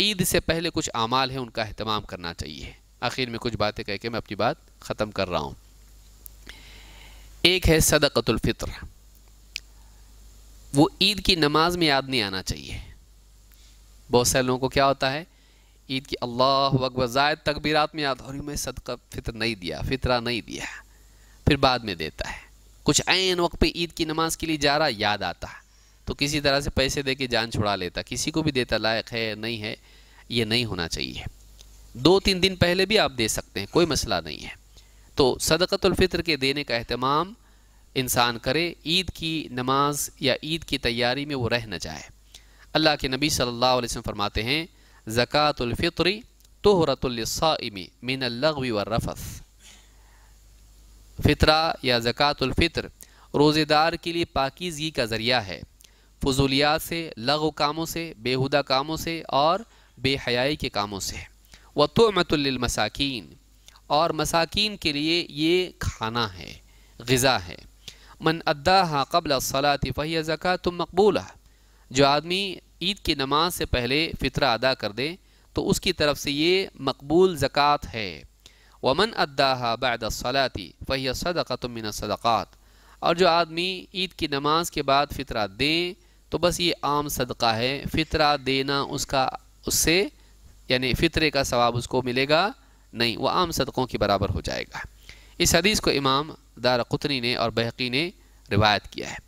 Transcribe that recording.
ईद से पहले कुछ अमाल हैं उनका अहतमाम करना चाहिए आखिर में कुछ बातें कह के मैं अपनी बात ख़त्म कर रहा हूँ एक है सदक़तुल्फ़ितर वो ईद की नमाज में याद नहीं आना चाहिए बहुत सारे लोगों को क्या होता है ईद की अल्लाह अकबर ज़ायद तकबीरत में याद हो रही मैं सदक फितर नहीं दिया फितरा नहीं दिया फिर बाद में देता है कुछ ऐन वक्त पे ईद की नमाज के लिए जा रहा याद आता है तो किसी तरह से पैसे दे के जान छुड़ा लेता किसी को भी देता लायक है नहीं है ये नहीं होना चाहिए दो तीन दिन पहले भी आप दे सकते हैं कोई मसला नहीं है तो सदक़तफ़ित्र के देने का अहतमाम इंसान करे ईद की नमाज या ईद की तैयारी में वो रह न जाए अल्लाह के नबी सल्लल्लाहु अलैहि वसल्लम फरमाते हैं ज़क़़तफ़ित्री तोहरतमी मिन लगवी व रफ़स फ़ितरा या ज़क़़तफ़ित्र रोज़ेदार के लिए पाकिजगी का ज़रिया है फजूलियात से लघु कामों से बेहुदा कामों से और बेहयाई के कामों से व तो तोमतमसाकिन और मसाकिन के लिए ये खाना है गज़ा है मन अद्दा कबल सलात फ़ही ज़क़़ा तो मकबूल जो आदमी ईद की नमाज से पहले फ़ितरा अदा कर दे तो उसकी तरफ से ये मकबूल ज़क़़त है वमन अद्दा बद सलाती फ़ही सदक़ मिन सदक़ात और जो आदमी ईद की नमाज के बाद फ़ितरा दें तो बस ये आम सदका है फितरा देना उसका उससे यानी फितरे का सवाब उसको मिलेगा नहीं वह आम सदक़ों के बराबर हो जाएगा इस हदीस को इमाम दार कुतनी ने और बहकी ने रिवायत किया है